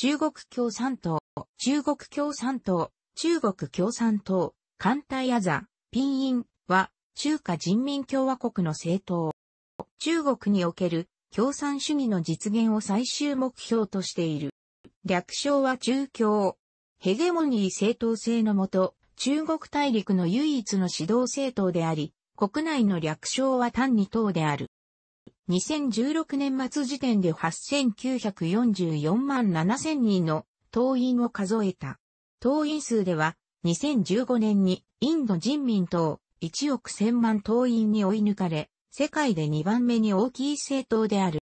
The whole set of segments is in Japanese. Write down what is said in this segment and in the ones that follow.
中国共産党、中国共産党、中国共産党、艦隊アザ、ピンインは、中華人民共和国の政党。中国における共産主義の実現を最終目標としている。略称は中共。ヘゲモニー政党制のもと、中国大陸の唯一の指導政党であり、国内の略称は単に党である。2016年末時点で8944万7000人の党員を数えた。党員数では、2015年にインド人民党1億1000万党員に追い抜かれ、世界で2番目に大きい政党である。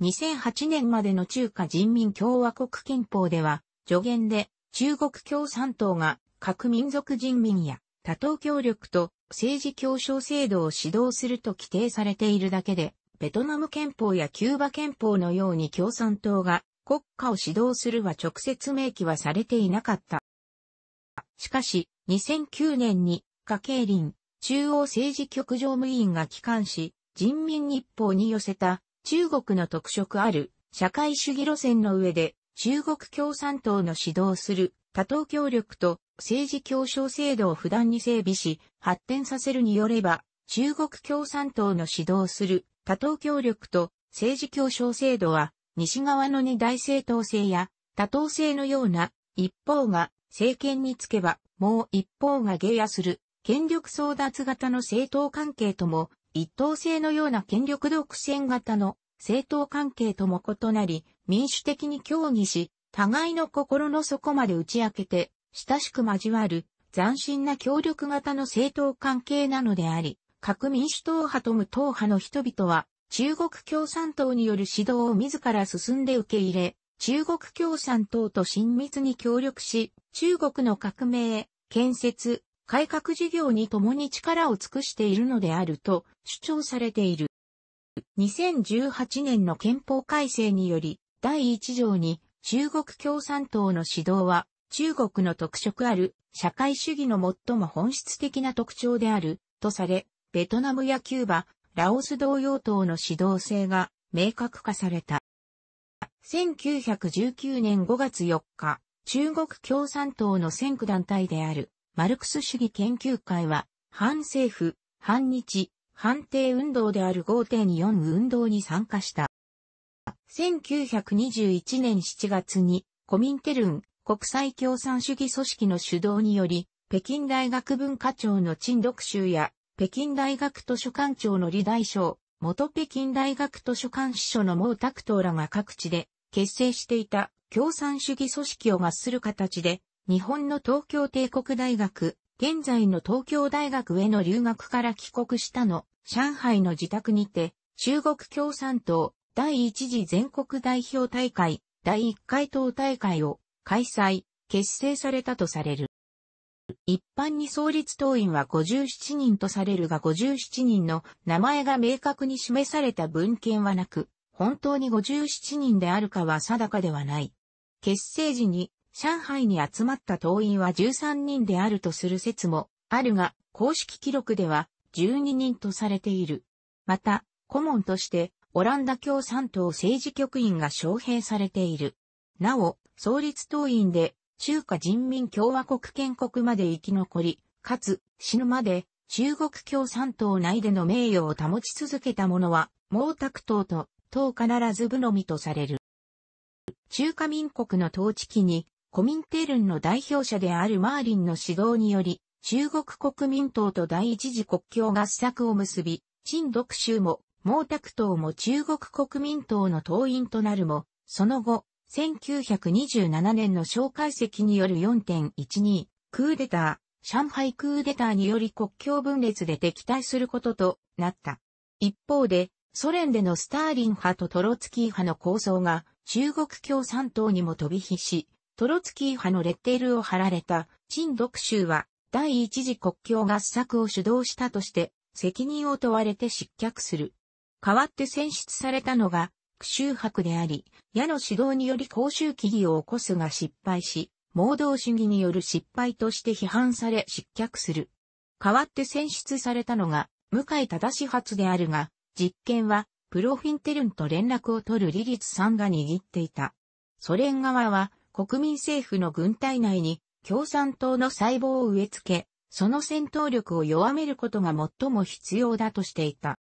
2008年までの中華人民共和国憲法では、助言で中国共産党が各民族人民や多党協力と政治協商制度を指導すると規定されているだけで、ベトナム憲法やキューバ憲法のように共産党が国家を指導するは直接明記はされていなかった。しかし、2009年に、家計林、中央政治局常務委員が帰還し、人民日報に寄せた中国の特色ある社会主義路線の上で中国共産党の指導する多党協力と政治協商制度を不断に整備し発展させるによれば中国共産党の指導する多党協力と政治協商制度は、西側の二大政党制や多党制のような、一方が政権につけば、もう一方が下野する、権力争奪型の政党関係とも、一党制のような権力独占型の政党関係とも異なり、民主的に協議し、互いの心の底まで打ち明けて、親しく交わる、斬新な協力型の政党関係なのであり、各民主党派と無党派の人々は、中国共産党による指導を自ら進んで受け入れ、中国共産党と親密に協力し、中国の革命、建設、改革事業に共に力を尽くしているのであると主張されている。2018年の憲法改正により、第1条に中国共産党の指導は中国の特色ある社会主義の最も本質的な特徴であるとされ、ベトナムやキューバ、ラオス同様等の指導性が明確化された。1919年5月4日、中国共産党の先駆団体であるマルクス主義研究会は、反政府、反日、反帝運動である5.4運動に参加した。1921年7月にコミンテルン国際共産主義組織の主導により、北京大学文化庁の陳独集や北京大学図書館長の李大将、元北京大学図書館司書の毛沢東らが各地で結成していた共産主義組織を合する形で、日本の東京帝国大学、現在の東京大学への留学から帰国したの、上海の自宅にて、中国共産党第一次全国代表大会第1回党大会を開催、結成されたとされる。一般に創立党員は57人とされるが57人の名前が明確に示された文献はなく、本当に57人であるかは定かではない。結成時に上海に集まった党員は13人であるとする説もあるが、公式記録では12人とされている。また、顧問としてオランダ共産党政治局員が招聘されている。なお、創立党員で中華人民共和国建国まで生き残り、かつ死ぬまで中国共産党内での名誉を保ち続けた者は毛沢東と党必ず部のみとされる。中華民国の統治期に、コミンテルンの代表者であるマーリンの指導により、中国国民党と第一次国境合作を結び、陳独州も、毛沢東も中国国民党の党員となるも、その後、1927年の蒋介石による4.12クーデター、上海クーデターにより国境分裂で敵対することとなった。一方で、ソ連でのスターリン派とトロツキー派の構想が中国共産党にも飛び火し、トロツキー派のレッテルを貼られた陳独州は第一次国境合作を主導したとして責任を問われて失脚する。代わって選出されたのが苦州博であり、矢の指導により公衆起義を起こすが失敗し、盲導主義による失敗として批判され失脚する。代わって選出されたのが、向井忠始発であるが、実験は、プロフィンテルンと連絡を取るリリツさんが握っていた。ソ連側は、国民政府の軍隊内に、共産党の細胞を植え付け、その戦闘力を弱めることが最も必要だとしていた。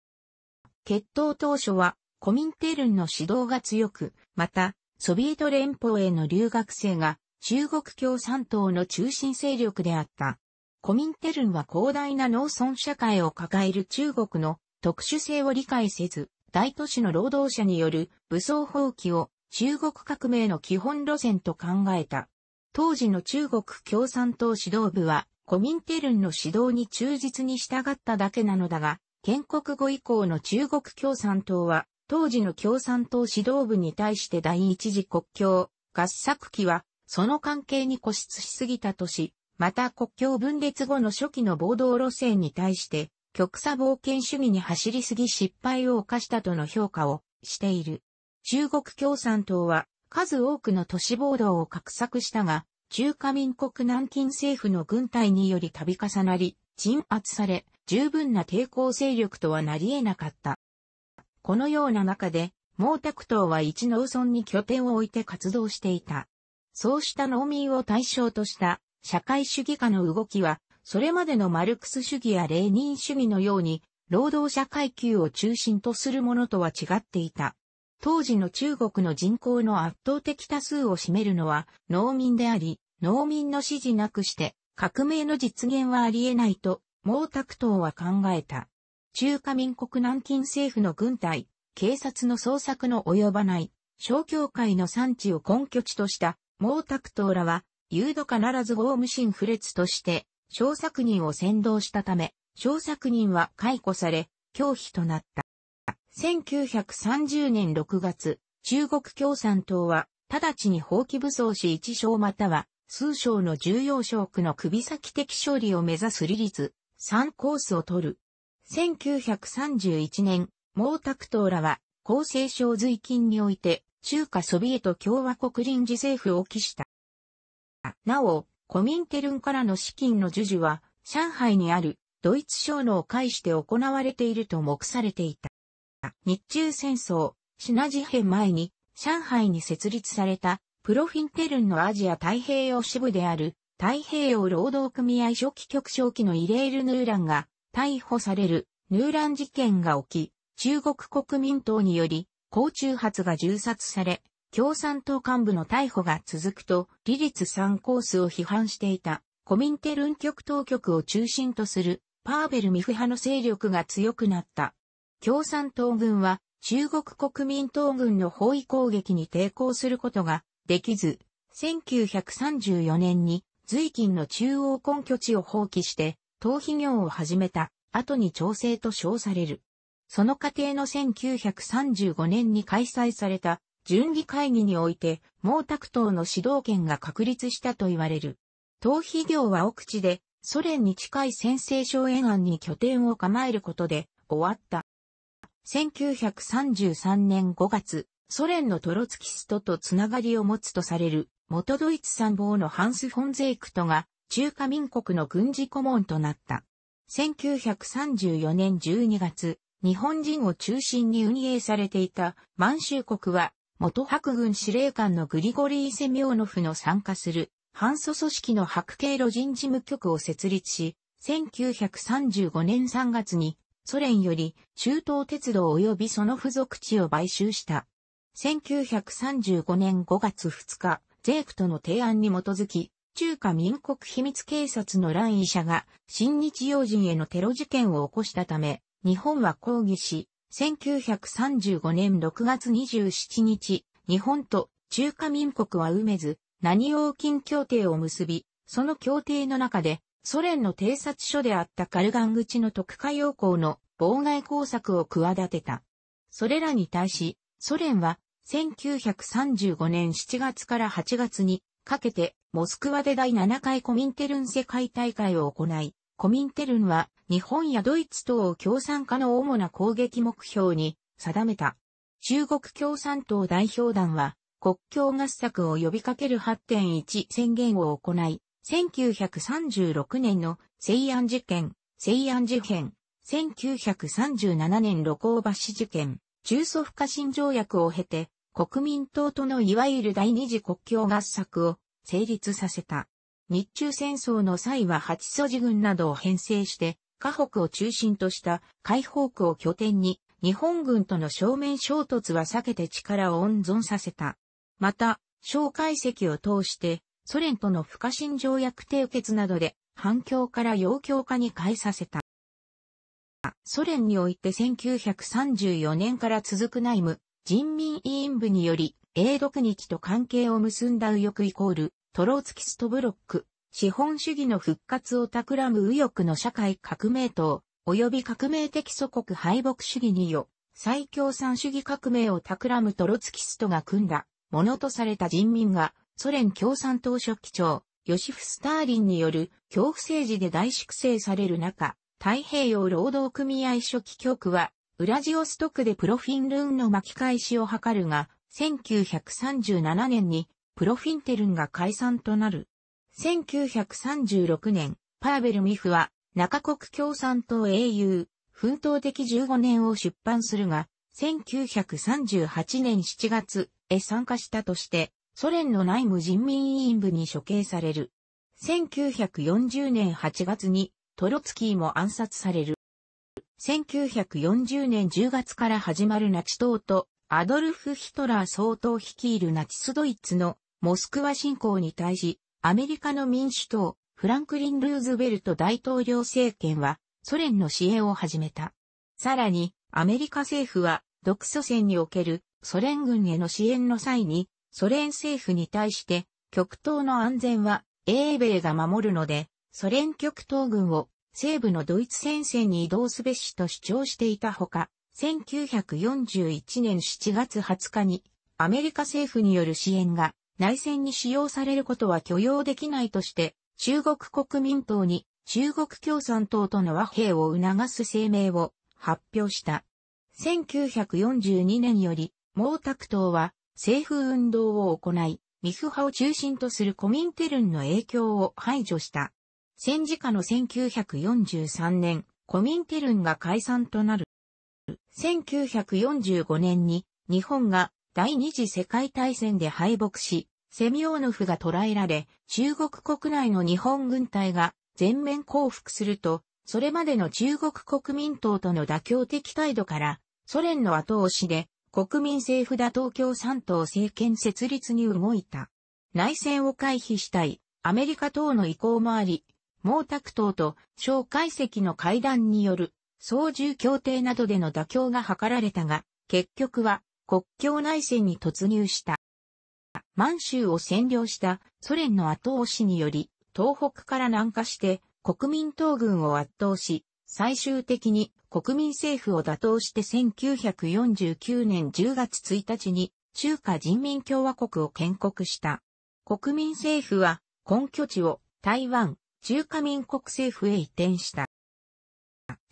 決闘当初はコミンテルンの指導が強く、また、ソビエト連邦への留学生が中国共産党の中心勢力であった。コミンテルンは広大な農村社会を抱える中国の特殊性を理解せず、大都市の労働者による武装放棄を中国革命の基本路線と考えた。当時の中国共産党指導部は、コミンテルンの指導に忠実に従っただけなのだが、建国後以降の中国共産党は、当時の共産党指導部に対して第一次国境合作期は、その関係に固執しすぎたとし、また国境分裂後の初期の暴動路線に対して、極左冒険主義に走りすぎ失敗を犯したとの評価をしている。中国共産党は数多くの都市暴動を画策したが、中華民国南京政府の軍隊により度重なり、鎮圧され、十分な抵抗勢力とはなり得なかった。このような中で、毛沢東は一農村に拠点を置いて活動していた。そうした農民を対象とした社会主義化の動きは、それまでのマルクス主義やレーニン主義のように、労働者階級を中心とするものとは違っていた。当時の中国の人口の圧倒的多数を占めるのは農民であり、農民の支持なくして革命の実現はありえないと毛沢東は考えた。中華民国南京政府の軍隊、警察の捜索の及ばない、小教会の産地を根拠地とした毛沢東らは、誘導かならず豪無心不列として、小作人を先導したため、小作人は解雇され、拒否となった。1930年6月、中国共産党は、直ちに放棄武装し一章または、数章の重要区の首先的勝利を目指す利率、3コースを取る、1931年、毛沢東らは、厚生省随勤において、中華ソビエト共和国臨時政府を起した。なお、コミンテルンからの資金の授受は、上海にあるドイツ省のを介して行われていると目されていた。日中戦争、シナ事変前に、上海に設立された、プロフィンテルンのアジア太平洋支部である、太平洋労働組合初期局長期のイレール・ヌーランが、逮捕される、ヌーラン事件が起き、中国国民党により、高中発が銃殺され、共産党幹部の逮捕が続くと、理立3コースを批判していた、コミンテルン局当局を中心とする、パーベルミフ派の勢力が強くなった。共産党軍は、中国国民党軍の包囲攻撃に抵抗することができず、1934年に随近の中央根拠地を放棄して逃避業を始めた後に調整と称される。その過程の1935年に開催された準議会議において毛沢東の指導権が確立したと言われる。逃避業は奥地でソ連に近い先制省沿岸に拠点を構えることで終わった。1933年5月、ソ連のトロツキストとつながりを持つとされる元ドイツ参謀のハンス・フォン・ゼイクトが中華民国の軍事顧問となった。1934年12月、日本人を中心に運営されていた満州国は、元白軍司令官のグリゴリー・セミョーノフの参加する、反祖組織の白系路人事務局を設立し、1935年3月にソ連より中東鉄道及びその付属地を買収した。1935年5月2日、ジェクとの提案に基づき、中華民国秘密警察の乱医者が、新日要人へのテロ事件を起こしたため、日本は抗議し、1935年6月27日、日本と中華民国は埋めず、何王金協定を結び、その協定の中で、ソ連の偵察所であったカルガン口の特化要項の妨害工作を企てた。それらに対し、ソ連は1935年7月から8月にかけてモスクワで第7回コミンテルン世界大会を行い、コミンテルンは日本やドイツ等を共産化の主な攻撃目標に定めた。中国共産党代表団は国境合作を呼びかける8.1宣言を行い、1936年の西安事件、西安事件、1937年露光橋事件、中ソ不可侵条約を経て、国民党とのいわゆる第二次国境合作を成立させた。日中戦争の際は八寺軍などを編成して、河北を中心とした解放区を拠点に、日本軍との正面衝突は避けて力を温存させた。また、蒋介石を通して、ソ連との不可侵条約締結などで、反共から要強化に変えさせた。ソ連において1934年から続く内務、人民委員部により、英独日と関係を結んだ右翼イコール、トローツキストブロック、資本主義の復活を企む右翼の社会革命党、及び革命的祖国敗北主義によ、最共産主義革命を企むトロツキストが組んだ、ものとされた人民が、ソ連共産党書記長、ヨシフ・スターリンによる恐怖政治で大粛清される中、太平洋労働組合書記局は、ウラジオストクでプロフィンルーンの巻き返しを図るが、1937年にプロフィンテルンが解散となる。1936年、パーベル・ミフは中国共産党英雄、奮闘的15年を出版するが、1938年7月へ参加したとして、ソ連の内務人民委員部に処刑される。1940年8月にトロツキーも暗殺される。1940年10月から始まるナチ党とアドルフ・ヒトラー総統率いるナチスドイツのモスクワ侵攻に対し、アメリカの民主党、フランクリン・ルーズベルト大統領政権はソ連の支援を始めた。さらに、アメリカ政府は独ソ戦におけるソ連軍への支援の際に、ソ連政府に対して、極東の安全は英米が守るので、ソ連極東軍を西部のドイツ戦線に移動すべしと主張していたほか、1941年7月20日にアメリカ政府による支援が内戦に使用されることは許容できないとして中国国民党に中国共産党との和平を促す声明を発表した。1942年より毛沢東は政府運動を行い、ミフ派を中心とするコミンテルンの影響を排除した。戦時下の1943年、コミンテルンが解散となる。1945年に日本が第二次世界大戦で敗北し、セミオーノフが捕らえられ、中国国内の日本軍隊が全面降伏すると、それまでの中国国民党との妥協的態度から、ソ連の後押しで国民政府だ東京三党政権設立に動いた。内戦を回避したい、アメリカ等の意向もあり、毛沢東と蒋介石の会談による操縦協定などでの妥協が図られたが、結局は国境内戦に突入した。満州を占領したソ連の後押しにより、東北から南下して国民党軍を圧倒し、最終的に国民政府を打倒して1949年10月1日に中華人民共和国を建国した。国民政府は根拠地を台湾、中華民国政府へ移転した。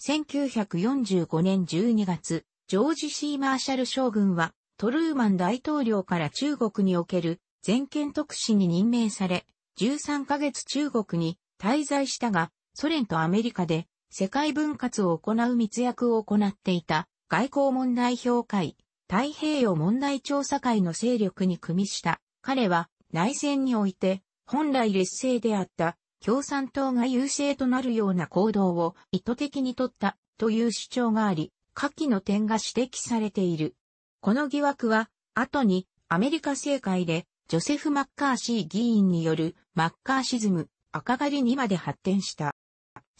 1945年12月、ジョージ・シー・マーシャル将軍は、トルーマン大統領から中国における全権特使に任命され、13ヶ月中国に滞在したが、ソ連とアメリカで世界分割を行う密約を行っていた外交問題評会、太平洋問題調査会の勢力に組みした。彼は内戦において本来劣勢であった共産党が優勢となるような行動を意図的に取ったという主張があり、下記の点が指摘されている。この疑惑は、後にアメリカ政界でジョセフ・マッカーシー議員によるマッカーシズム赤狩りにまで発展した。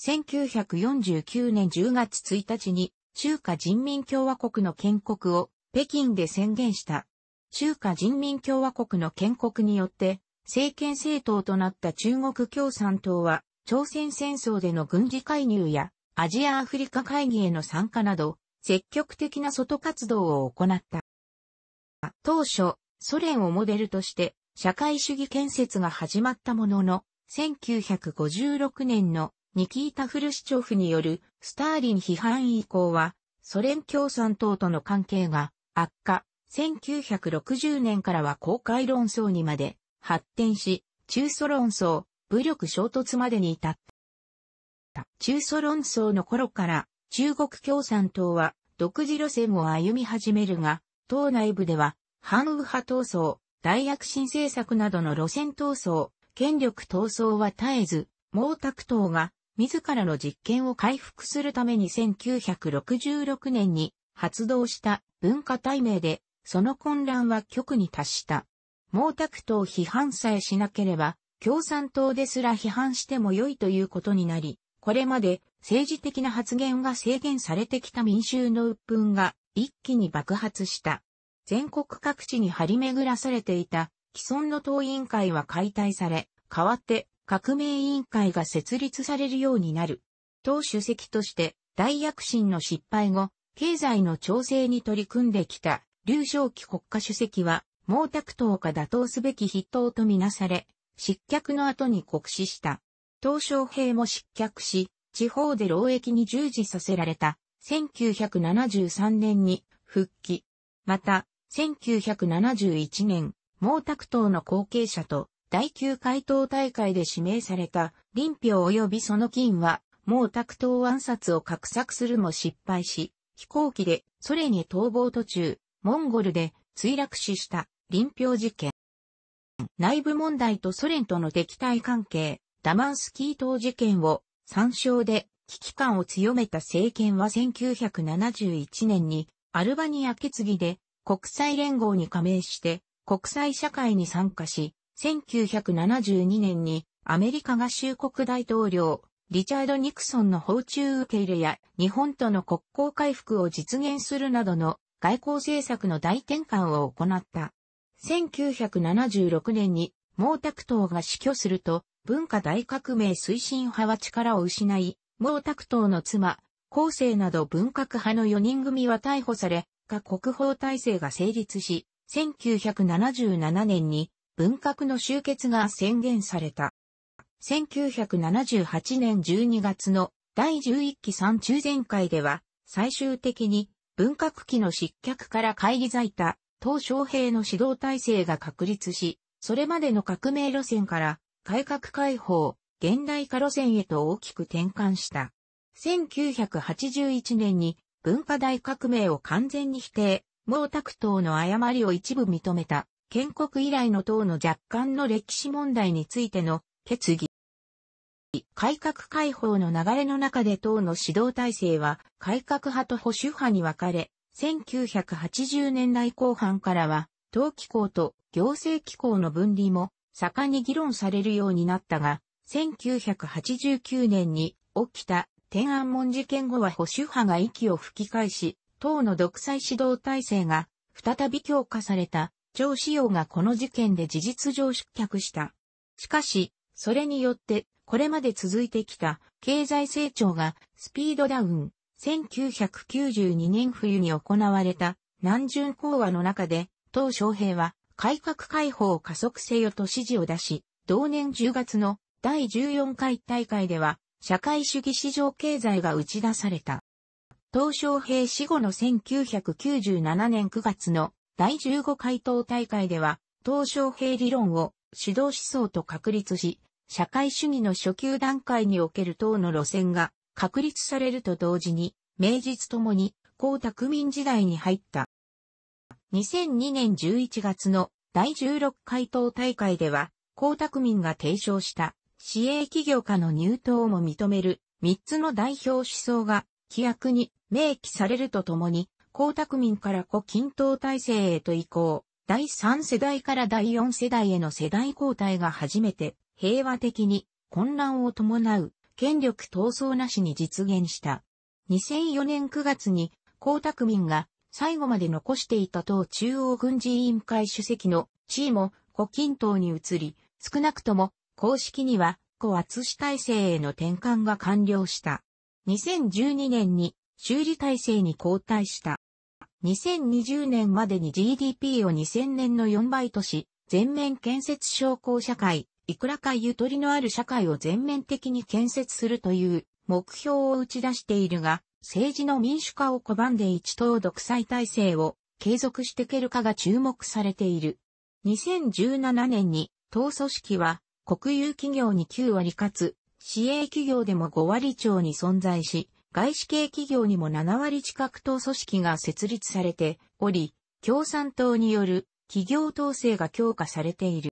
1949年10月1日に中華人民共和国の建国を北京で宣言した。中華人民共和国の建国によって政権政党となった中国共産党は、朝鮮戦争での軍事介入や、アジアアフリカ会議への参加など、積極的な外活動を行った。当初、ソ連をモデルとして、社会主義建設が始まったものの、1956年のニキータ・フルシチョフによるスターリン批判以降は、ソ連共産党との関係が悪化、1960年からは公開論争にまで発展し、中ソ論争、武力衝突までに至った。中ソ論争の頃から中国共産党は独自路線を歩み始めるが、党内部では、反右派闘争、大躍進政策などの路線闘争、権力闘争は絶えず、毛沢東が自らの実権を回復するために1966年に発動した文化大名で、その混乱は極に達した。毛沢東批判さえしなければ、共産党ですら批判しても良いということになり、これまで政治的な発言が制限されてきた民衆の鬱憤が一気に爆発した。全国各地に張り巡らされていた既存の党委員会は解体され、代わって革命委員会が設立されるようになる。党主席として大躍進の失敗後、経済の調整に取り組んできた劉少奇国家主席は毛沢東が打倒すべき筆頭とみなされ、失脚の後に酷使した。東小平も失脚し、地方で労役に従事させられた。1973年に復帰。また、1971年、毛沢東の後継者と第9回答大会で指名された林票及びその金は、毛沢東暗殺を画策するも失敗し、飛行機でソ連へ逃亡途中、モンゴルで墜落死した。林票事件。内部問題とソ連との敵対関係、ダマンスキー島事件を参照で危機感を強めた政権は1971年にアルバニア決議で国際連合に加盟して国際社会に参加し、1972年にアメリカ合衆国大統領リチャード・ニクソンの訪中受け入れや日本との国交回復を実現するなどの外交政策の大転換を行った。1976年に毛沢東が死去すると、文化大革命推進派は力を失い、毛沢東の妻、後世など文革派の4人組は逮捕され、が国宝体制が成立し、1977年に文革の終結が宣言された。1978年12月の第11期3中全会では、最終的に文革期の失脚から会議在た鄧小平の指導体制が確立し、それまでの革命路線から改革開放、現代化路線へと大きく転換した。1981年に文化大革命を完全に否定、毛沢東の誤りを一部認めた、建国以来の党の若干の歴史問題についての決議。改革開放の流れの中で党の指導体制は改革派と保守派に分かれ、1980年代後半からは、党機構と行政機構の分離も盛んに議論されるようになったが、1989年に起きた天安門事件後は保守派が息を吹き返し、党の独裁指導体制が再び強化された、張志陽がこの事件で事実上失脚した。しかし、それによって、これまで続いてきた経済成長がスピードダウン、1992年冬に行われた南巡講話の中で、鄧小平は改革開放を加速せよと指示を出し、同年10月の第14回大会では、社会主義市場経済が打ち出された。鄧小平死後の1997年9月の第15回党大会では、鄧小平理論を指導思想と確立し、社会主義の初級段階における党の路線が確立されると同時に、名実ともに、江沢民時代に入った。2002年11月の第16回答大会では、江沢民が提唱した市営企業家の入党も認める3つの代表思想が規約に明記されるとともに、江沢民から古均等体制へと移行、第3世代から第4世代への世代交代が初めて平和的に混乱を伴う権力闘争なしに実現した。2004年9月に、江沢民が最後まで残していた党中央軍事委員会主席の地位も胡錦涛に移り、少なくとも公式には古圧死体制への転換が完了した。2012年に修理体制に交代した。2020年までに GDP を2000年の4倍とし、全面建設商工社会、いくらかゆとりのある社会を全面的に建設するという目標を打ち出しているが、政治の民主化を拒んで一党独裁体制を継続してけるかが注目されている。2017年に党組織は国有企業に9割かつ、市営企業でも5割超に存在し、外資系企業にも7割近く党組織が設立されており、共産党による企業統制が強化されている。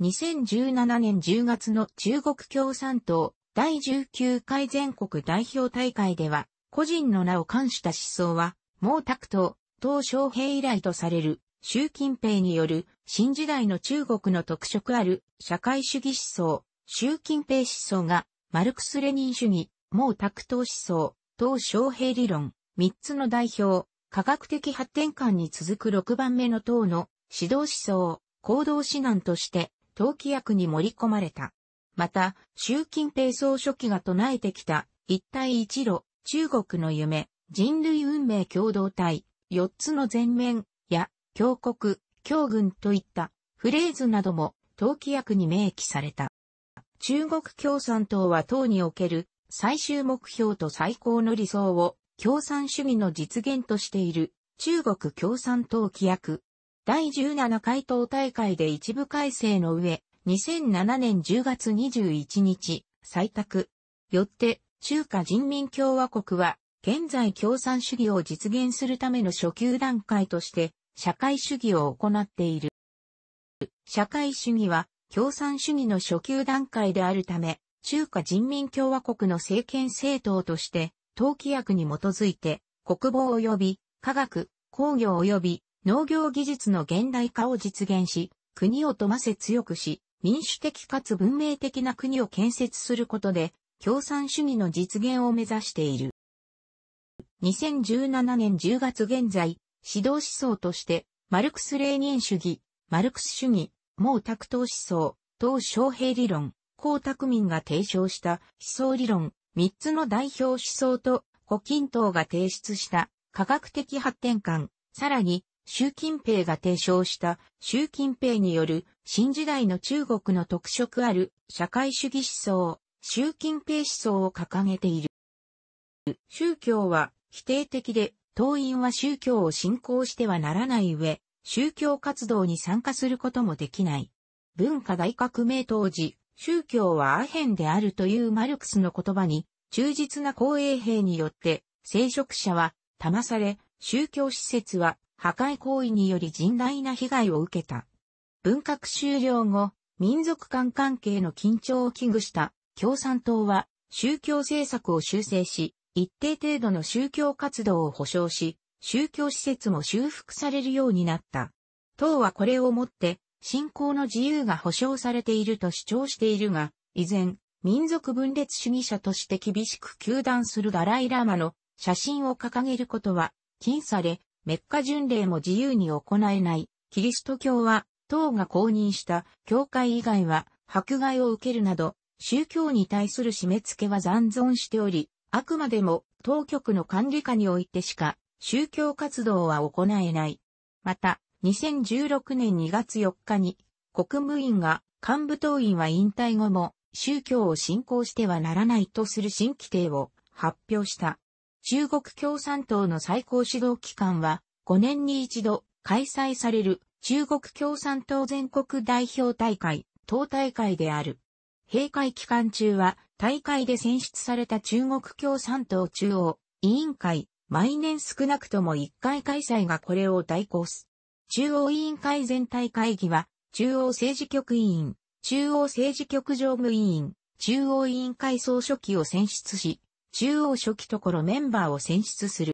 2017年10月の中国共産党第19回全国代表大会では、個人の名を冠した思想は、毛沢東、鄧小平以来とされる、習近平による新時代の中国の特色ある社会主義思想、習近平思想が、マルクス・レニン主義、毛沢東思想、鄧小平理論、3つの代表、科学的発展観に続く6番目の党の指導思想、行動指南として党規約に盛り込まれた。また、習近平総書記が唱えてきた一帯一路、中国の夢、人類運命共同体、四つの全面や強国、強軍といったフレーズなども党規約に明記された。中国共産党は党における最終目標と最高の理想を共産主義の実現としている中国共産党規約第17回党大会で一部改正の上、2007年10月21日、採択。よって、中華人民共和国は、現在共産主義を実現するための初級段階として、社会主義を行っている。社会主義は、共産主義の初級段階であるため、中華人民共和国の政権政党として、党規約に基づいて、国防及び、科学、工業及び、農業技術の現代化を実現し、国を富ませ強くし、民主的かつ文明的な国を建設することで、共産主義の実現を目指している。2017年10月現在、指導思想として、マルクス・レーニン主義、マルクス主義、毛沢東思想、東昌平理論、江沢民が提唱した思想理論、三つの代表思想と胡錦涛が提出した科学的発展観、さらに習近平が提唱した習近平による新時代の中国の特色ある社会主義思想、習近平思想を掲げている。宗教は否定的で、党員は宗教を信仰してはならない上、宗教活動に参加することもできない。文化大革命当時、宗教はアヘンであるというマルクスの言葉に、忠実な公衛兵によって、聖職者は、騙され、宗教施設は破壊行為により甚大な被害を受けた。文革終了後、民族間関係の緊張を危惧した共産党は宗教政策を修正し、一定程度の宗教活動を保障し、宗教施設も修復されるようになった。党はこれをもって、信仰の自由が保障されていると主張しているが、依然、民族分裂主義者として厳しく糾弾するダライラーマの写真を掲げることは禁され、メッカ巡礼も自由に行えない、キリスト教は、党が公認した教会以外は迫害を受けるなど、宗教に対する締め付けは残存しており、あくまでも当局の管理下においてしか宗教活動は行えない。また、2016年2月4日に国務院が幹部党員は引退後も宗教を信仰してはならないとする新規定を発表した。中国共産党の最高指導機関は、5年に一度開催される中国共産党全国代表大会、党大会である。閉会期間中は、大会で選出された中国共産党中央委員会、毎年少なくとも1回開催がこれを代行す。中央委員会全体会議は、中央政治局委員、中央政治局常務委員、中央委員会総書記を選出し、中央初期ところメンバーを選出する。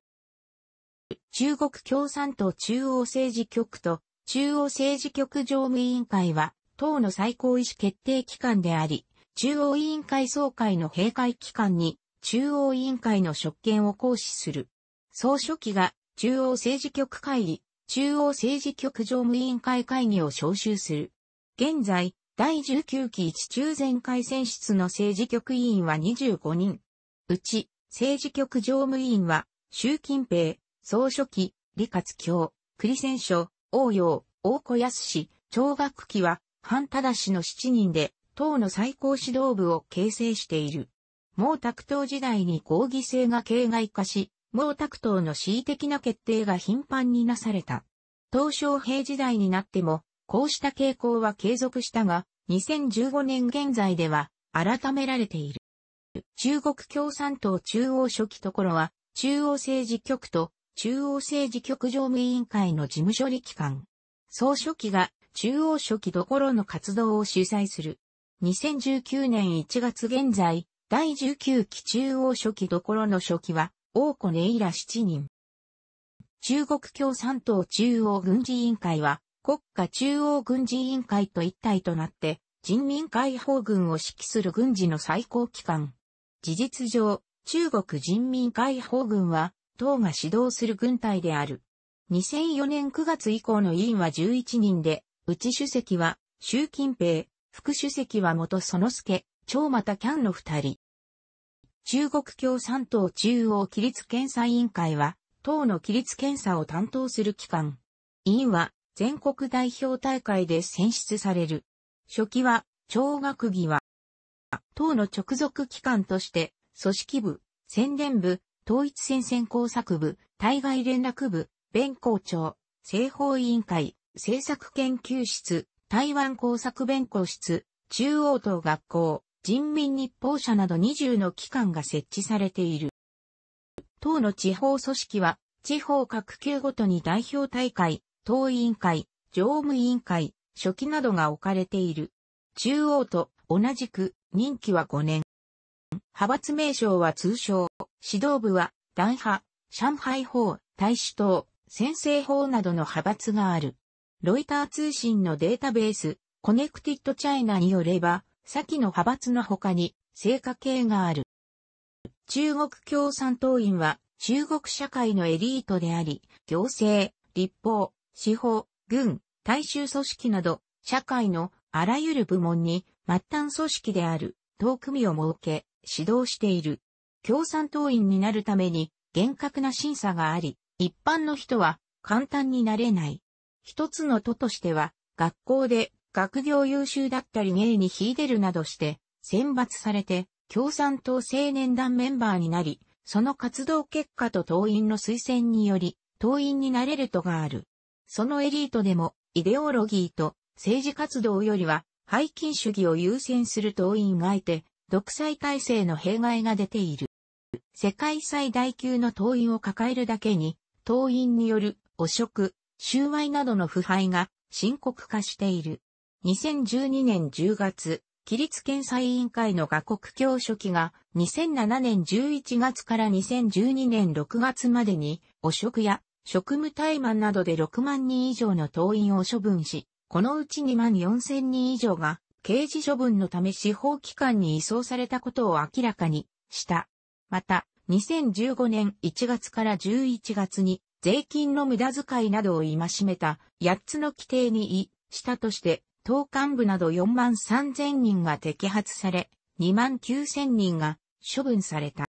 中国共産党中央政治局と中央政治局常務委員会は党の最高意思決定機関であり、中央委員会総会の閉会期間に中央委員会の職権を行使する。総書記が中央政治局会議、中央政治局常務委員会会議を招集する。現在、第19期一中全会選出の政治局委員は25人。うち、政治局常務委員は、習近平、総書記、李克強、栗戦書、王陽、大子康氏、張学期は、反忠氏の7人で、党の最高指導部を形成している。毛沢東時代に合議制が形骸化し、毛沢東の恣意的な決定が頻繁になされた。東小平時代になっても、こうした傾向は継続したが、2015年現在では改められている。中国共産党中央書記ところは、中央政治局と中央政治局常務委員会の事務処理機関。総書記が中央書記どころの活動を主催する。2019年1月現在、第19期中央書記どころの書記は、王子ネイラ7人。中国共産党中央軍事委員会は、国家中央軍事委員会と一体となって、人民解放軍を指揮する軍事の最高機関。事実上、中国人民解放軍は、党が指導する軍隊である。2004年9月以降の委員は11人で、内主席は、習近平、副主席は元園助、長又キャンの二人。中国共産党中央規律検査委員会は、党の規律検査を担当する機関。委員は、全国代表大会で選出される。初期は、張学議は、党の直属機関として、組織部、宣伝部、統一戦線工作部、対外連絡部、弁公庁、政法委員会、政策研究室、台湾工作弁公室、中央党学校、人民日報社など20の機関が設置されている。党の地方組織は、地方各級ごとに代表大会、党委員会、常務委員会、書記などが置かれている。中央と同じく任期は5年。派閥名称は通称、指導部は、団派、上海法、大使党、先制法などの派閥がある。ロイター通信のデータベース、コネクティッドチャイナによれば、先の派閥の他に、成果系がある。中国共産党員は、中国社会のエリートであり、行政、立法、司法、軍、大衆組織など、社会のあらゆる部門に末端組織である党組を設け、指導している。共産党員になるために厳格な審査があり、一般の人は簡単になれない。一つの都としては、学校で学業優秀だったり芸に秀でるなどして、選抜されて共産党青年団メンバーになり、その活動結果と党員の推薦により、党員になれるとがある。そのエリートでも、イデオロギーと政治活動よりは、背筋主義を優先する党員がいて、独裁体制の弊害が出ている。世界最大級の党員を抱えるだけに、党員による汚職、収賄などの腐敗が深刻化している。2012年10月、規律検査委員会の画国教書記が2007年11月から2012年6月までに汚職や職務怠慢などで6万人以上の党員を処分し、このうち2万4000人以上が刑事処分のため司法機関に移送されたことを明らかにした。また、2015年1月から11月に税金の無駄遣いなどを戒めた8つの規定に違したとして、党幹部など4万3000人が摘発され、2万9000人が処分された。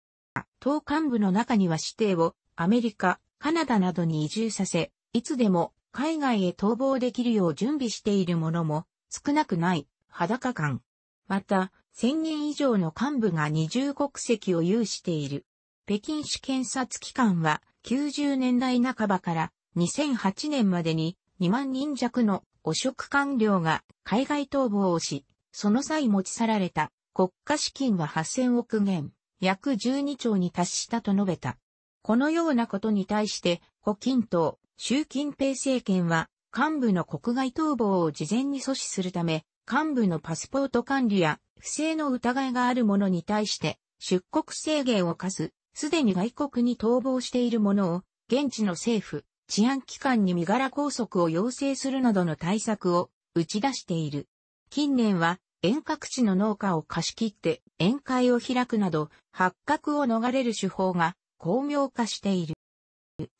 党幹部の中には指定をアメリカ、カナダなどに移住させ、いつでも海外へ逃亡できるよう準備しているものも少なくない裸感。また、1000人以上の幹部が二重国籍を有している。北京市検察機関は90年代半ばから2008年までに2万人弱の汚職官僚が海外逃亡をし、その際持ち去られた国家資金は8000億元、約12兆に達したと述べた。このようなことに対して、胡錦涛、習近平政権は幹部の国外逃亡を事前に阻止するため、幹部のパスポート管理や不正の疑いがある者に対して出国制限を課す、すでに外国に逃亡している者を現地の政府、治安機関に身柄拘束を要請するなどの対策を打ち出している。近年は遠隔地の農家を貸し切って宴会を開くなど発覚を逃れる手法が巧妙化している。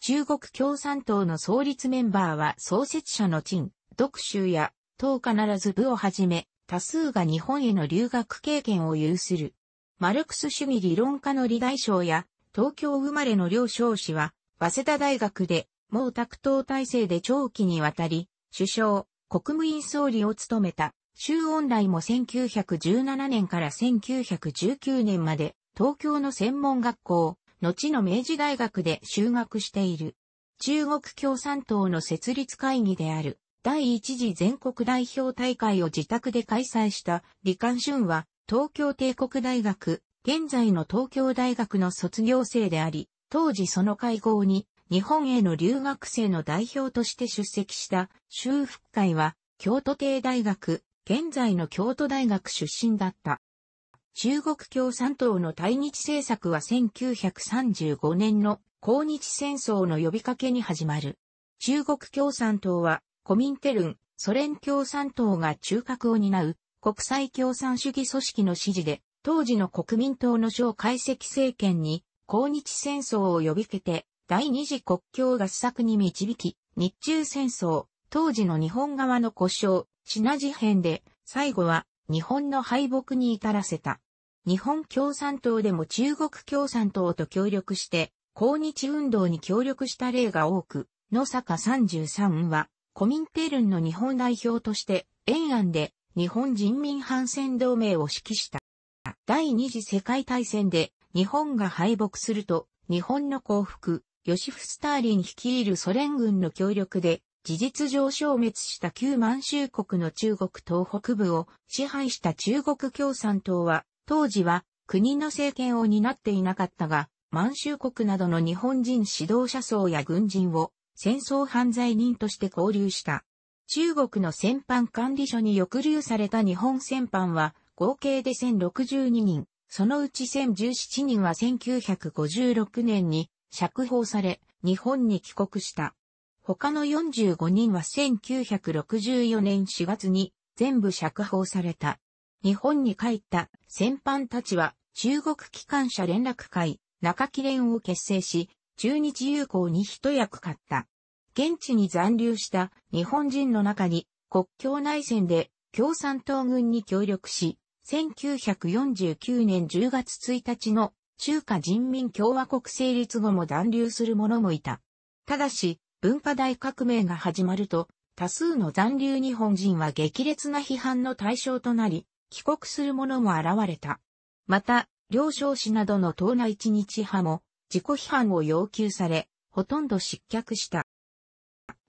中国共産党の創立メンバーは創設者の陳、独州や、党必ず部をはじめ、多数が日本への留学経験を有する。マルクス主義理論家の李大将や、東京生まれの両少氏は、早稲田大学で、毛沢東体制で長期にわたり、首相、国務院総理を務めた。周恩来も1917年から1919年まで、東京の専門学校、後の明治大学で修学している。中国共産党の設立会議である第一次全国代表大会を自宅で開催した李冠春は東京帝国大学、現在の東京大学の卒業生であり、当時その会合に日本への留学生の代表として出席した修復会は京都帝大学、現在の京都大学出身だった。中国共産党の対日政策は1935年の抗日戦争の呼びかけに始まる。中国共産党はコミンテルン、ソ連共産党が中核を担う国際共産主義組織の指示で当時の国民党の小解析政権に抗日戦争を呼びかけて第二次国境合作に導き日中戦争、当時の日本側の故障、シナ事変で最後は日本の敗北に至らせた。日本共産党でも中国共産党と協力して、抗日運動に協力した例が多く、野坂33は、コミンテルンの日本代表として、延安で日本人民反戦同盟を指揮した。第二次世界大戦で日本が敗北すると、日本の降伏、ヨシフ・スターリン率いるソ連軍の協力で、事実上消滅した旧満州国の中国東北部を支配した中国共産党は、当時は国の政権を担っていなかったが、満州国などの日本人指導者層や軍人を戦争犯罪人として交流した。中国の戦犯管理所に抑留された日本戦犯は合計で1062人、そのうち1017人は1956年に釈放され、日本に帰国した。他の45人は1964年4月に全部釈放された。日本に帰った戦犯たちは中国機関車連絡会中木連を結成し、中日友好に一役買った。現地に残留した日本人の中に国境内戦で共産党軍に協力し、1949年10月1日の中華人民共和国成立後も残留する者もいた。ただし、文化大革命が始まると、多数の残留日本人は激烈な批判の対象となり、帰国する者も現れた。また、両少子などの党内一日派も自己批判を要求され、ほとんど失脚した。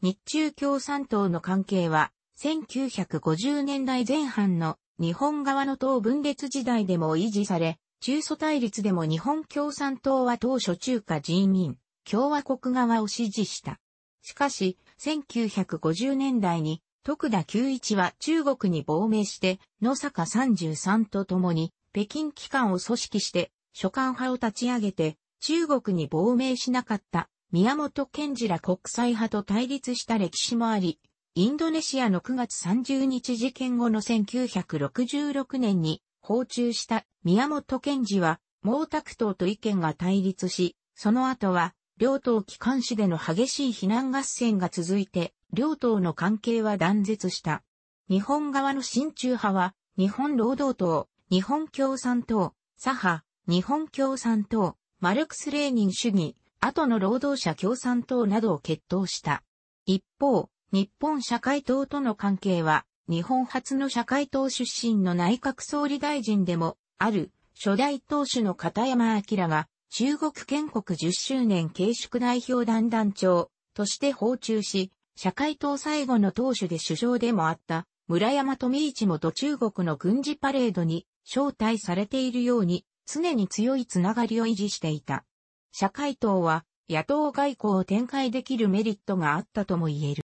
日中共産党の関係は、1950年代前半の日本側の党分裂時代でも維持され、中祖対立でも日本共産党は当初中華人民共和国側を支持した。しかし、1950年代に徳田九一は中国に亡命して、野坂33と共に、北京機関を組織して、書簡派を立ち上げて、中国に亡命しなかった宮本賢治ら国際派と対立した歴史もあり、インドネシアの9月30日事件後の1966年に訪中した宮本賢治は毛沢東と意見が対立し、その後は両党機関紙での激しい非難合戦が続いて、両党の関係は断絶した。日本側の親中派は、日本労働党、日本共産党、左派、日本共産党、マルクス・レーニン主義、後の労働者共産党などを決闘した。一方、日本社会党との関係は、日本初の社会党出身の内閣総理大臣でも、ある、初代党首の片山明が、中国建国10周年慶祝代表団団長として訪中し、社会党最後の党首で首相でもあった村山富一も土中国の軍事パレードに招待されているように常に強いつながりを維持していた。社会党は野党外交を展開できるメリットがあったとも言える。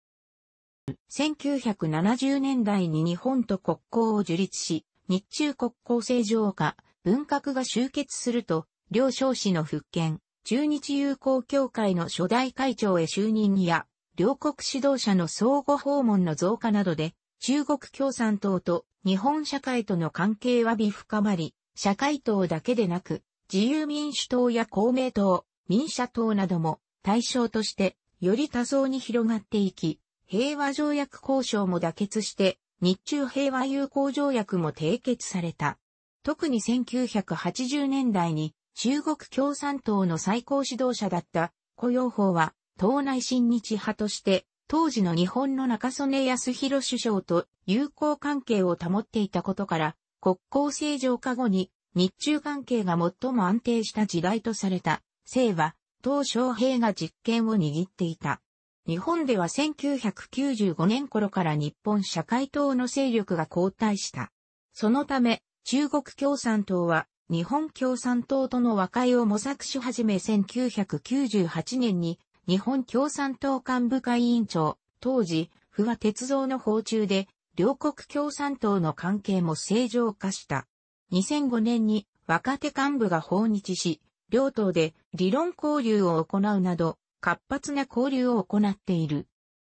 1970年代に日本と国交を樹立し、日中国交正常化、文革が終結すると、両少子の復権、中日友好協会の初代会長へ就任や、両国指導者の相互訪問の増加などで、中国共産党と日本社会との関係は微深まり、社会党だけでなく、自由民主党や公明党、民社党なども対象としてより多層に広がっていき、平和条約交渉も妥結して、日中平和友好条約も締結された。特に1980年代に中国共産党の最高指導者だった雇用法は党内親日派として、当時の日本の中曽根康弘首相と友好関係を保っていたことから、国交正常化後に日中関係が最も安定した時代とされた、清は、鄧小平が実権を握っていた。日本では1995年頃から日本社会党の勢力が後退した。そのため、中国共産党は日本共産党との和解を模索し始め1998年に日本共産党幹部会委員長、当時、不破鉄道の訪中で、両国共産党の関係も正常化した。2005年に若手幹部が訪日し、両党で理論交流を行うなど、活発な交流を行っている。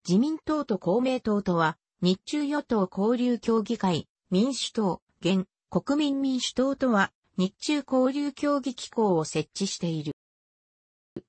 自民党と公明党とは、日中与党交流協議会、民主党、現、国民民主党とは、日中交流協議機構を設置している。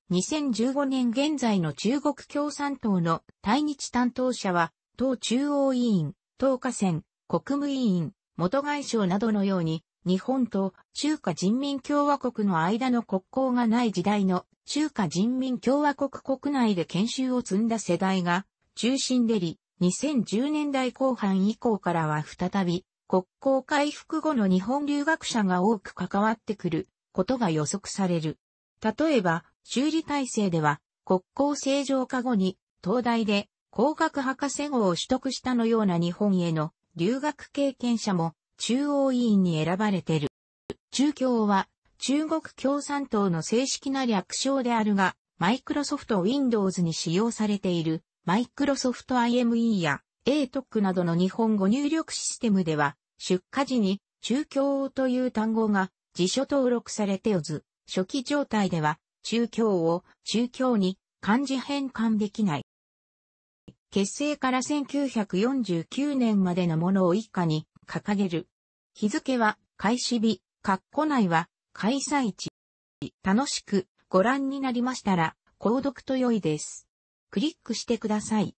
2015年現在の中国共産党の対日担当者は、党中央委員、党下選、国務委員、元外相などのように、日本と中華人民共和国の間の国交がない時代の中華人民共和国国内で研修を積んだ世代が中心でり、2010年代後半以降からは再び国交回復後の日本留学者が多く関わってくることが予測される。例えば、修理体制では、国交正常化後に、東大で工学博士号を取得したのような日本への留学経験者も中央委員に選ばれてる。中共は中国共産党の正式な略称であるが、マイクロソフト Windows に使用されているマイクロソフト IME や ATOC などの日本語入力システムでは、出荷時に中共という単語が辞書登録されておず、初期状態では宗教を宗教に漢字変換できない。結成から1949年までのものを以下に掲げる。日付は開始日、括弧内は開催地。楽しくご覧になりましたら、購読と良いです。クリックしてください。